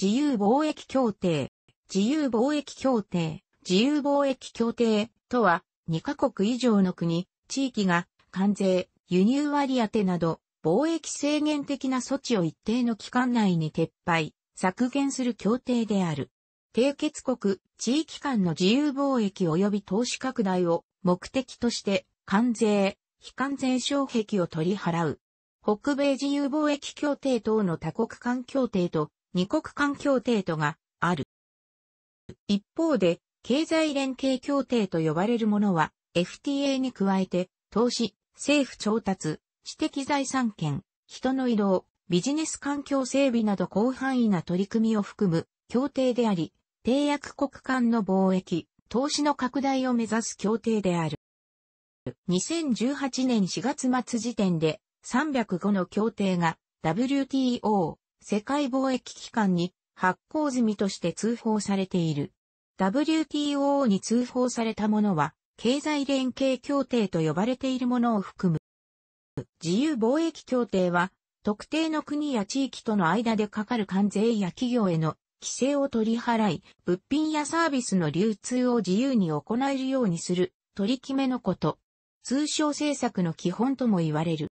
自由貿易協定、自由貿易協定、自由貿易協定とは、2カ国以上の国、地域が関税、輸入割当など、貿易制限的な措置を一定の期間内に撤廃、削減する協定である。締結国、地域間の自由貿易及び投資拡大を目的として、関税、非関税障壁を取り払う。北米自由貿易協定等の多国間協定と二国間協定とがある。一方で、経済連携協定と呼ばれるものは、FTA に加えて、投資、政府調達、知的財産権、人の移動、ビジネス環境整備など広範囲な取り組みを含む協定であり、締約国間の貿易、投資の拡大を目指す協定である。2018年4月末時点で305の協定が WTO 世界貿易機関に発行済みとして通報されている。WTO に通報されたものは、経済連携協定と呼ばれているものを含む。自由貿易協定は、特定の国や地域との間でかかる関税や企業への規制を取り払い、物品やサービスの流通を自由に行えるようにする取り決めのこと。通商政策の基本とも言われる。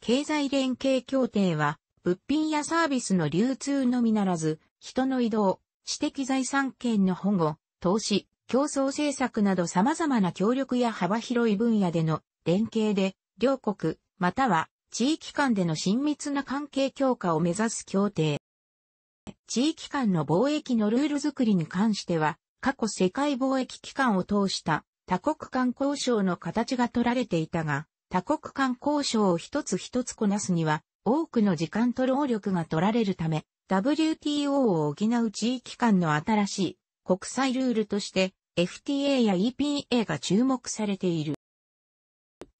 経済連携協定は物品やサービスの流通のみならず、人の移動、知的財産権の保護、投資、競争政策など様々な協力や幅広い分野での連携で、両国、または地域間での親密な関係強化を目指す協定。地域間の貿易のルールづくりに関しては、過去世界貿易機関を通した多国間交渉の形が取られていたが、多国間交渉を一つ一つこなすには、多くの時間と労力が取られるため、WTO を補う地域間の新しい国際ルールとして FTA や EPA が注目されている。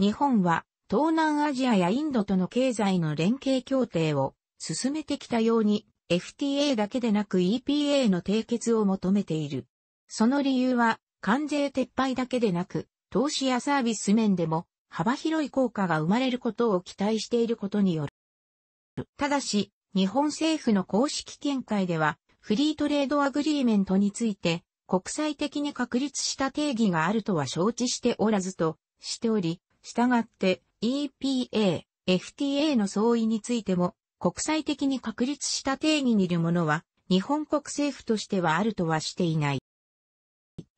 日本は東南アジアやインドとの経済の連携協定を進めてきたように FTA だけでなく EPA の締結を求めている。その理由は関税撤廃だけでなく投資やサービス面でも幅広い効果が生まれることを期待していることによる。ただし、日本政府の公式見解では、フリートレードアグリーメントについて、国際的に確立した定義があるとは承知しておらずとしており、従って EPA、FTA の相違についても、国際的に確立した定義にいるものは、日本国政府としてはあるとはしていない。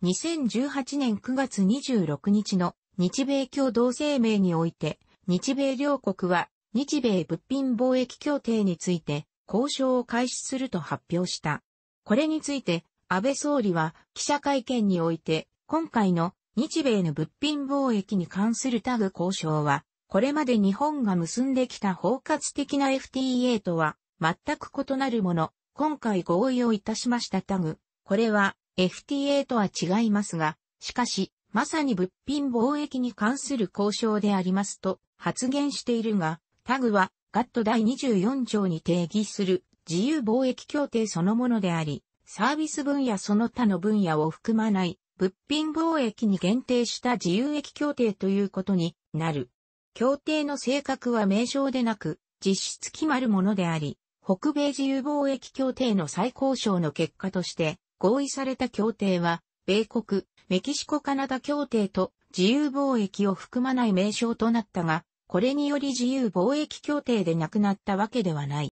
2018年9月26日の日米共同声明において、日米両国は日米物品貿易協定について交渉を開始すると発表した。これについて安倍総理は記者会見において今回の日米の物品貿易に関するタグ交渉はこれまで日本が結んできた包括的な FTA とは全く異なるもの、今回合意をいたしましたタグ、これは FTA とは違いますが、しかし、まさに物品貿易に関する交渉でありますと発言しているが、タグは、ガット第24条に定義する自由貿易協定そのものであり、サービス分野その他の分野を含まない物品貿易に限定した自由益協定ということになる。協定の性格は名称でなく、実質決まるものであり、北米自由貿易協定の再交渉の結果として、合意された協定は、米国、メキシコカナダ協定と自由貿易を含まない名称となったが、これにより自由貿易協定でなくなったわけではない。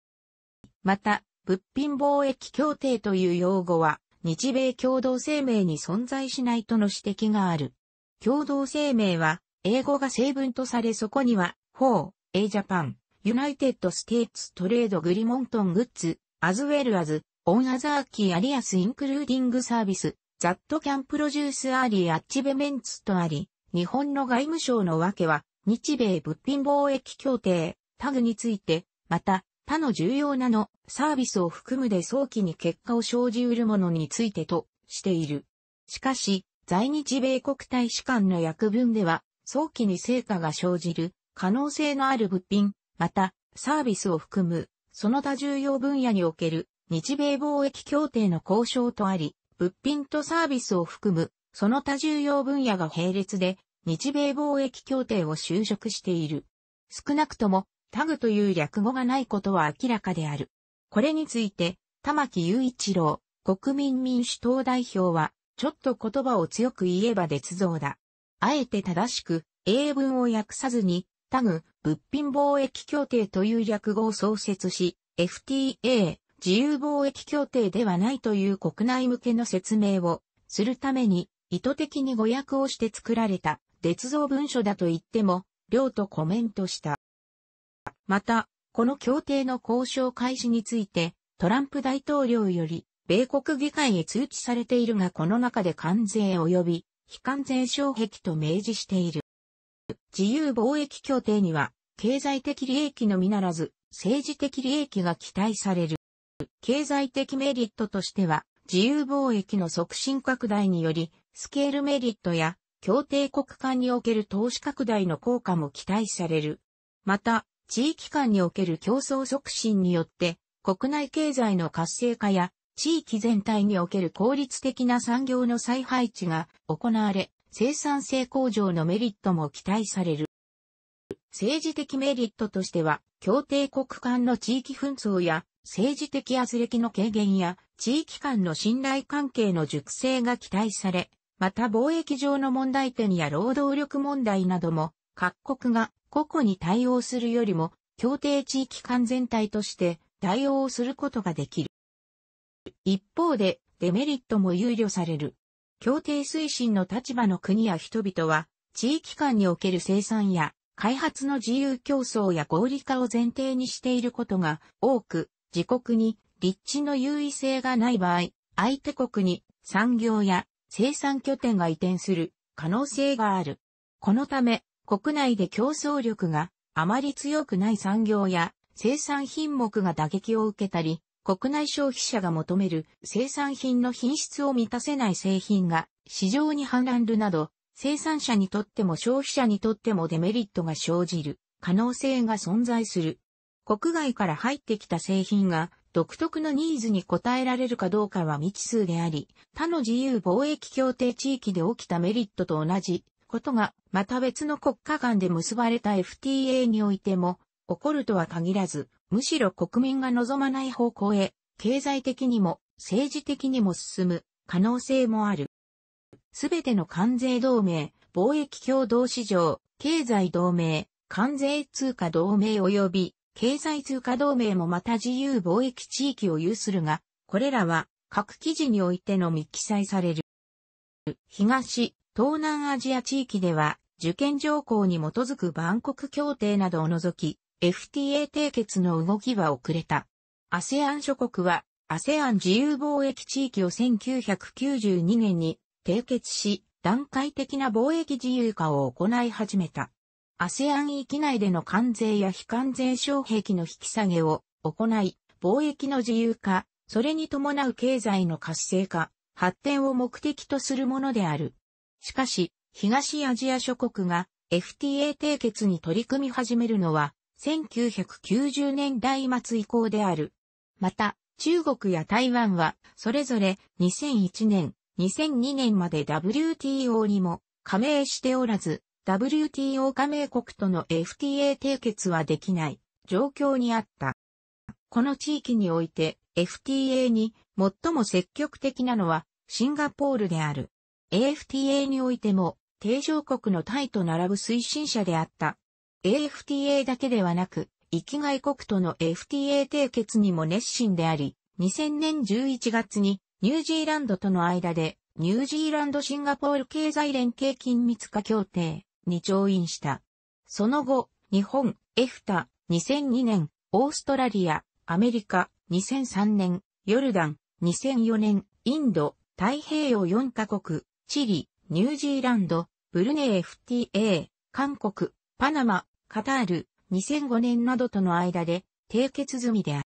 また、物品貿易協定という用語は、日米共同声明に存在しないとの指摘がある。共同声明は、英語が成分とされそこには、法、A ジャパン、ユナイテッドステーツトレードグリモントングッズ、アズウェルアズ、オンアザーキーアリアスインクルーディングサービス、ザットキャンプロジュースアーリーアッチベメンツとあり、日本の外務省のわけは、日米物品貿易協定、タグについて、また、他の重要なのサービスを含むで早期に結果を生じうるものについてとしている。しかし、在日米国大使館の役分では、早期に成果が生じる可能性のある物品、また、サービスを含む、その他重要分野における日米貿易協定の交渉とあり、物品とサービスを含む、その他重要分野が並列で日米貿易協定を就職している。少なくとも、タグという略語がないことは明らかである。これについて、玉木雄一郎、国民民主党代表は、ちょっと言葉を強く言えば絶造だ。あえて正しく、英文を訳さずに、タグ、物品貿易協定という略語を創設し、FTA、自由貿易協定ではないという国内向けの説明をするために意図的に語訳をして作られた捏造文書だと言っても、両とコメントした。また、この協定の交渉開始について、トランプ大統領より、米国議会へ通知されているがこの中で関税及び非関税障壁と明示している。自由貿易協定には、経済的利益のみならず、政治的利益が期待される。経済的メリットとしては、自由貿易の促進拡大により、スケールメリットや協定国間における投資拡大の効果も期待される。また、地域間における競争促進によって、国内経済の活性化や地域全体における効率的な産業の再配置が行われ、生産性向上のメリットも期待される。政治的メリットとしては、協定国間の地域紛争や政治的圧力の軽減や地域間の信頼関係の熟成が期待され、また貿易上の問題点や労働力問題なども、各国が個々に対応するよりも、協定地域間全体として対応することができる。一方で、デメリットも憂慮される。協定推進の立場の国や人々は、地域間における生産や開発の自由競争や合理化を前提にしていることが多く、自国に立地の優位性がない場合、相手国に産業や生産拠点が移転する可能性がある。このため、国内で競争力があまり強くない産業や生産品目が打撃を受けたり、国内消費者が求める生産品の品質を満たせない製品が市場に反乱るなど、生産者にとっても消費者にとってもデメリットが生じる可能性が存在する。国外から入ってきた製品が独特のニーズに応えられるかどうかは未知数であり、他の自由貿易協定地域で起きたメリットと同じことが、また別の国家間で結ばれた FTA においても、起こるとは限らず、むしろ国民が望まない方向へ、経済的にも政治的にも進む可能性もある。すべての関税同盟、貿易共同市場、経済同盟、関税通貨同盟及び経済通貨同盟もまた自由貿易地域を有するが、これらは各記事においてのみ記載される。東、東南アジア地域では、受験条項に基づく万国協定などを除き、FTA 締結の動きは遅れた。ASEAN 諸国は、ASEAN 自由貿易地域を1992年に締結し、段階的な貿易自由化を行い始めた。ASEAN 域内での関税や非関税障壁の引き下げを行い、貿易の自由化、それに伴う経済の活性化、発展を目的とするものである。しかし、東アジア諸国が FTA 締結に取り組み始めるのは1990年代末以降である。また、中国や台湾はそれぞれ2001年、2002年まで WTO にも加盟しておらず、WTO 加盟国との FTA 締結はできない状況にあった。この地域において FTA に最も積極的なのはシンガポールである。AFTA においても、定常国のタイと並ぶ推進者であった。AFTA だけではなく、域外国との FTA 締結にも熱心であり、2000年11月にニュージーランドとの間で、ニュージーランドシンガポール経済連携緊密化協定、に調印した。その後、日本、エフタ、2002年、オーストラリア、アメリカ、2003年、ヨルダン、2004年、インド、太平洋4カ国、チリ、ニュージーランド、ブルネイ FTA、韓国、パナマ、カタール、2005年などとの間で締結済みである。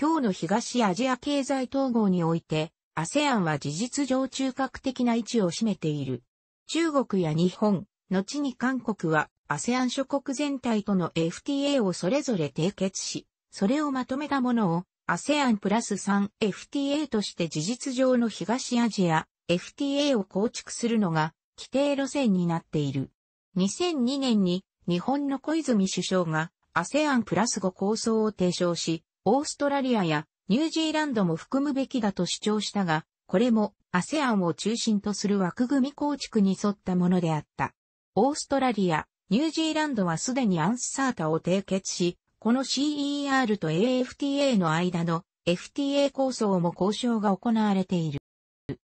今日の東アジア経済統合において、ASEAN は事実上中核的な位置を占めている。中国や日本、後に韓国は ASEAN 諸国全体との FTA をそれぞれ締結し、それをまとめたものを ASEAN プラス 3FTA として事実上の東アジア FTA を構築するのが規定路線になっている。2002年に日本の小泉首相が ASEAN プラス5構想を提唱し、オーストラリアやニュージーランドも含むべきだと主張したが、これも ASEAN を中心とする枠組み構築に沿ったものであった。オーストラリア、ニュージーランドはすでにアンスサータを締結し、この CER と AFTA の間の FTA 構想も交渉が行われている。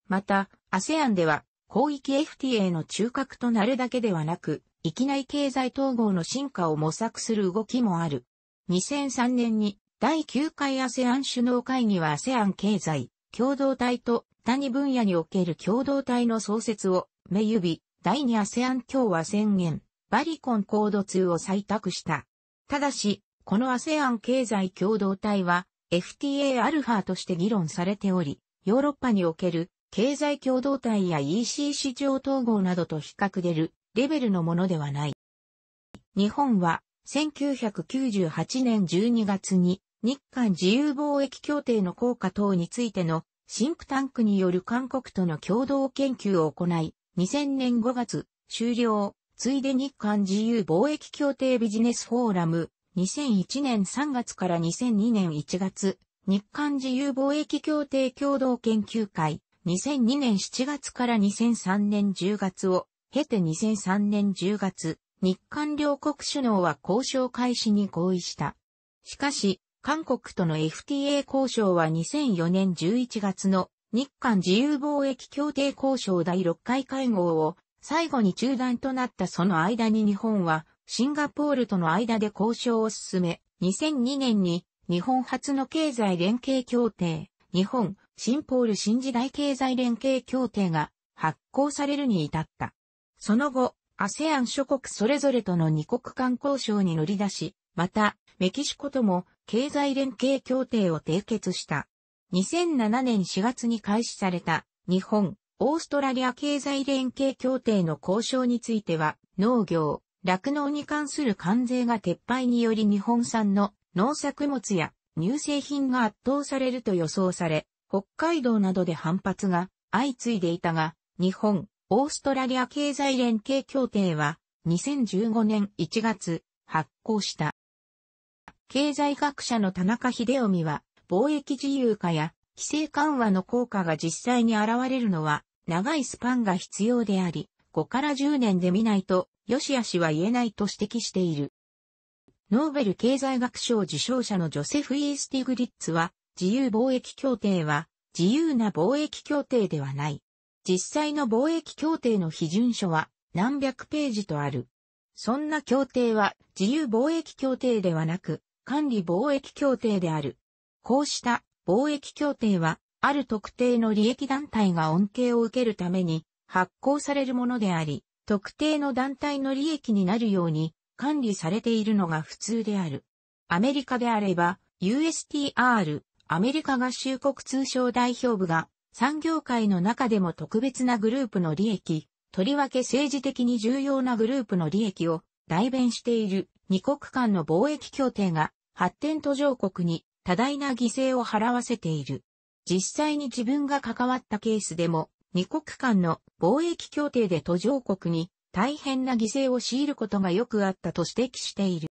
また、ASEAN では、広域 FTA の中核となるだけではなく、域内経済統合の進化を模索する動きもある。2003年に第9回 ASEAN 首脳会議は ASEAN 経済、共同体と他に分野における共同体の創設を、目指、第2 ASEAN 共和宣言、バリコンコード2を採択した。ただし、この ASEAN 経済共同体は FTA アルファとして議論されており、ヨーロッパにおける経済共同体や EC 市場統合などと比較でるレベルのものではない。日本は1998年12月に日韓自由貿易協定の効果等についてのシンクタンクによる韓国との共同研究を行い、2000年5月、終了、ついで日韓自由貿易協定ビジネスフォーラム、2001年3月から2002年1月、日韓自由貿易協定共同研究会、2002年7月から2003年10月を、経て2003年10月、日韓両国首脳は交渉開始に合意した。しかし、韓国との FTA 交渉は2004年11月の日韓自由貿易協定交渉第6回会合を最後に中断となったその間に日本はシンガポールとの間で交渉を進め、2002年に日本初の経済連携協定、日本シンポール新時代経済連携協定が発行されるに至った。その後、ASEAN 諸国それぞれとの二国間交渉に乗り出し、また、メキシコとも経済連携協定を締結した。2007年4月に開始された日本、オーストラリア経済連携協定の交渉については、農業、酪農に関する関税が撤廃により日本産の農作物や乳製品が圧倒されると予想され、北海道などで反発が相次いでいたが、日本、オーストラリア経済連携協定は2015年1月発行した。経済学者の田中秀臣は貿易自由化や規制緩和の効果が実際に現れるのは長いスパンが必要であり、5から10年で見ないと、よしあしは言えないと指摘している。ノーベル経済学賞受賞者のジョセフ・イースティグリッツは、自由貿易協定は、自由な貿易協定ではない。実際の貿易協定の批准書は、何百ページとある。そんな協定は、自由貿易協定ではなく、管理貿易協定である。こうした貿易協定は、ある特定の利益団体が恩恵を受けるために発行されるものであり、特定の団体の利益になるように管理されているのが普通である。アメリカであれば、USTR、アメリカ合衆国通商代表部が産業界の中でも特別なグループの利益、とりわけ政治的に重要なグループの利益を代弁している二国間の貿易協定が発展途上国に多大な犠牲を払わせている。実際に自分が関わったケースでも、二国間の貿易協定で途上国に大変な犠牲を強いることがよくあったと指摘している。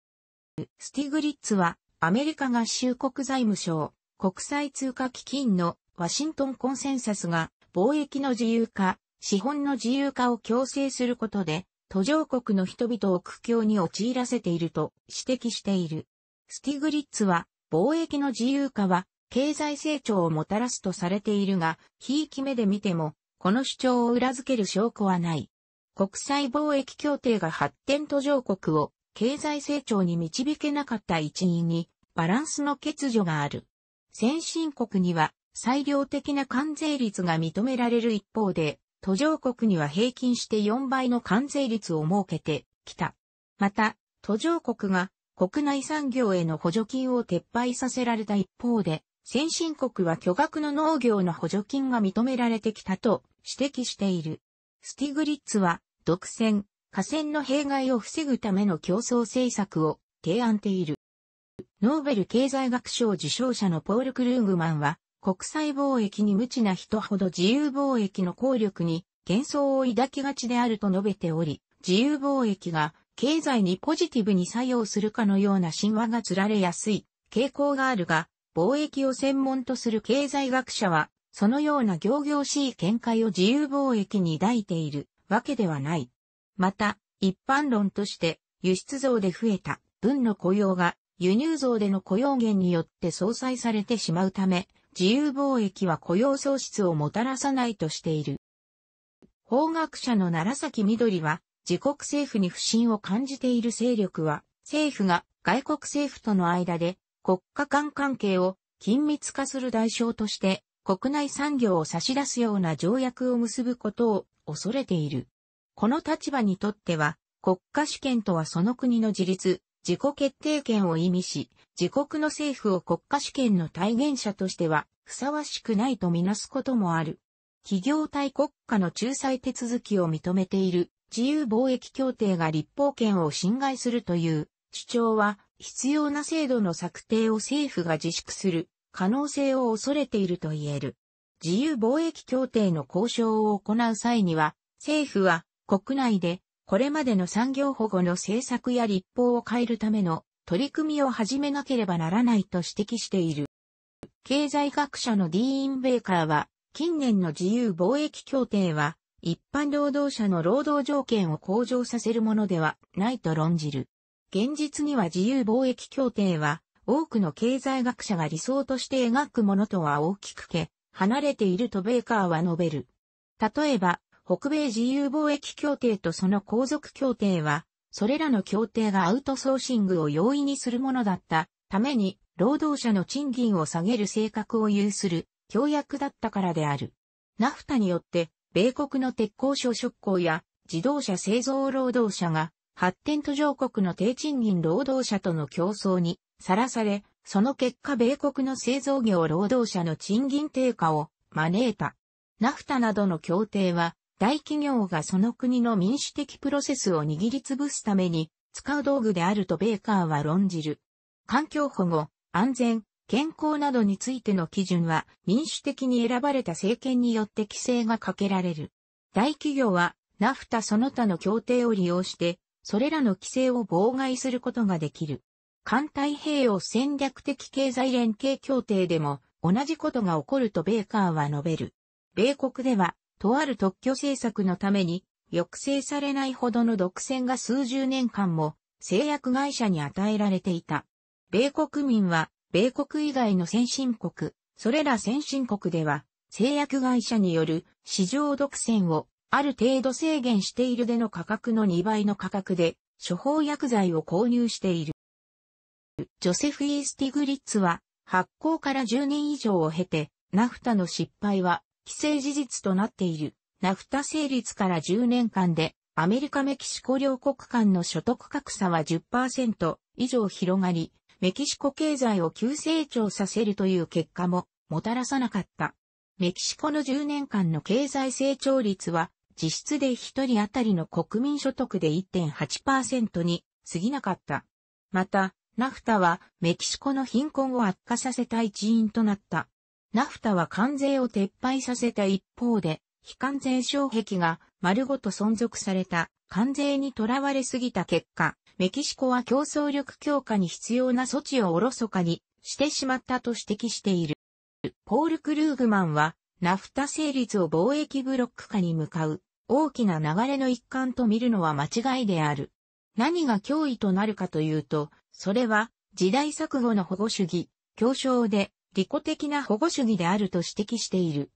スティグリッツは、アメリカ合衆国財務省、国際通貨基金のワシントンコンセンサスが、貿易の自由化、資本の自由化を強制することで、途上国の人々を苦境に陥らせていると指摘している。スティグリッツは貿易の自由化は経済成長をもたらすとされているが、ひいき目で見ても、この主張を裏付ける証拠はない。国際貿易協定が発展途上国を経済成長に導けなかった一因にバランスの欠如がある。先進国には裁量的な関税率が認められる一方で、途上国には平均して4倍の関税率を設けてきた。また、途上国が国内産業への補助金を撤廃させられた一方で、先進国は巨額の農業の補助金が認められてきたと指摘している。スティグリッツは、独占、河川の弊害を防ぐための競争政策を提案ている。ノーベル経済学賞受賞者のポール・クルーグマンは、国際貿易に無知な人ほど自由貿易の効力に幻想を抱きがちであると述べており、自由貿易が経済にポジティブに作用するかのような神話がつられやすい傾向があるが、貿易を専門とする経済学者は、そのような行々しい見解を自由貿易に抱いているわけではない。また、一般論として、輸出増で増えた分の雇用が輸入増での雇用源によって相殺されてしまうため、自由貿易は雇用創出をもたらさないとしている。法学者の奈良崎緑は、自国政府に不信を感じている勢力は、政府が外国政府との間で国家間関係を緊密化する代償として国内産業を差し出すような条約を結ぶことを恐れている。この立場にとっては国家主権とはその国の自立、自己決定権を意味し、自国の政府を国家主権の体現者としてはふさわしくないとみなすこともある。企業対国家の仲裁手続きを認めている自由貿易協定が立法権を侵害するという主張は必要な制度の策定を政府が自粛する可能性を恐れていると言える。自由貿易協定の交渉を行う際には、政府は国内でこれまでの産業保護の政策や立法を変えるための取り組みを始めなければならないと指摘している。経済学者のディーン・ベーカーは、近年の自由貿易協定は、一般労働者の労働条件を向上させるものではないと論じる。現実には自由貿易協定は多くの経済学者が理想として描くものとは大きくけ、離れているとベーカーは述べる。例えば、北米自由貿易協定とその皇族協定は、それらの協定がアウトソーシングを容易にするものだったために、労働者の賃金を下げる性格を有する協約だったからである。ナフタによって米国の鉄鋼所職工や自動車製造労働者が発展途上国の低賃金労働者との競争にさらされ、その結果米国の製造業労働者の賃金低下を招いた。ナフタなどの協定は、大企業がその国の民主的プロセスを握りつぶすために使う道具であるとベーカーは論じる。環境保護、安全、健康などについての基準は民主的に選ばれた政権によって規制がかけられる。大企業はナフタその他の協定を利用して、それらの規制を妨害することができる。環太平洋戦略的経済連携協定でも同じことが起こるとベーカーは述べる。米国では、とある特許政策のために、抑制されないほどの独占が数十年間も製薬会社に与えられていた。米国民は米国以外の先進国、それら先進国では、製薬会社による市場独占をある程度制限しているでの価格の2倍の価格で処方薬剤を購入している。ジョセフ・イースティグリッツは発行から10年以上を経て、ナフタの失敗は既成事実となっている。ナフタ成立から10年間でアメリカ・メキシコ両国間の所得格差は10%以上広がり、メキシコ経済を急成長させるという結果ももたらさなかった。メキシコの10年間の経済成長率は実質で1人当たりの国民所得で1.8%に過ぎなかった。また、ナフタはメキシコの貧困を悪化させた一因となった。ナフタは関税を撤廃させた一方で、非関税障壁が丸ごと存続された関税にとらわれすぎた結果、メキシコは競争力強化に必要な措置をおろそかにしてしまったと指摘している。ポール・クルーグマンは、ナフタ成立を貿易ブロック化に向かう大きな流れの一環と見るのは間違いである。何が脅威となるかというと、それは時代錯誤の保護主義、強争で利己的な保護主義であると指摘している。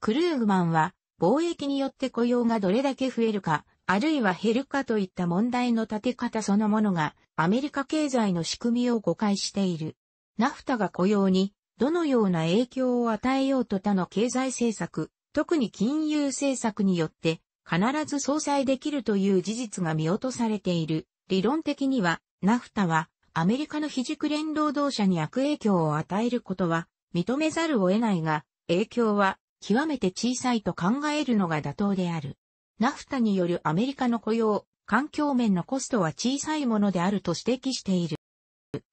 クルーグマンは、貿易によって雇用がどれだけ増えるか、あるいは減るかといった問題の立て方そのものが、アメリカ経済の仕組みを誤解している。ナフタが雇用に、どのような影響を与えようと他の経済政策、特に金融政策によって、必ず相殺できるという事実が見落とされている。理論的には、ナフタは、アメリカの非熟練労働者に悪影響を与えることは、認めざるを得ないが、影響は、極めて小さいと考えるのが妥当である。ナフタによるアメリカの雇用、環境面のコストは小さいものであると指摘している。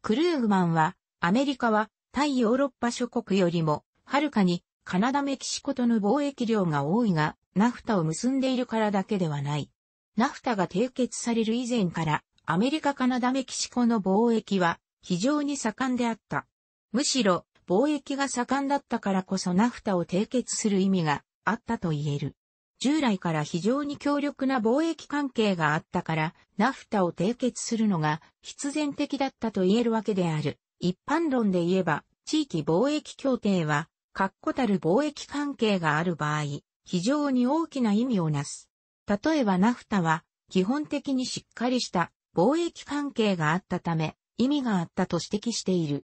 クルーグマンは、アメリカは対ヨーロッパ諸国よりも、はるかにカナダメキシコとの貿易量が多いが、ナフタを結んでいるからだけではない。ナフタが締結される以前から、アメリカカナダメキシコの貿易は非常に盛んであった。むしろ、貿易が盛んだったからこそナフタを締結する意味があったと言える。従来から非常に強力な貿易関係があったから、ナフタを締結するのが必然的だったと言えるわけである。一般論で言えば、地域貿易協定は、確固たる貿易関係がある場合、非常に大きな意味をなす。例えばナフタは、基本的にしっかりした貿易関係があったため、意味があったと指摘している。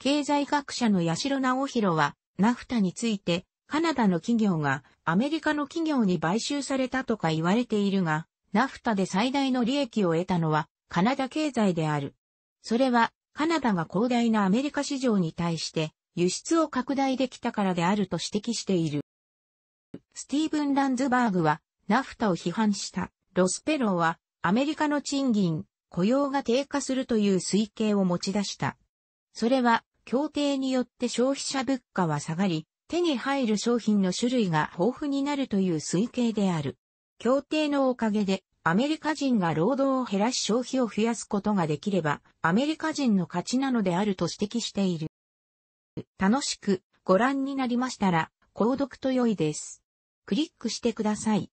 経済学者の八代直弘は、ナフタについて、カナダの企業がアメリカの企業に買収されたとか言われているが、ナフタで最大の利益を得たのはカナダ経済である。それはカナダが広大なアメリカ市場に対して輸出を拡大できたからであると指摘している。スティーブン・ランズバーグはナフタを批判したロスペローはアメリカの賃金、雇用が低下するという推計を持ち出した。それは協定によって消費者物価は下がり、手に入る商品の種類が豊富になるという推計である。協定のおかげで、アメリカ人が労働を減らし消費を増やすことができれば、アメリカ人の勝ちなのであると指摘している。楽しくご覧になりましたら、購読と良いです。クリックしてください。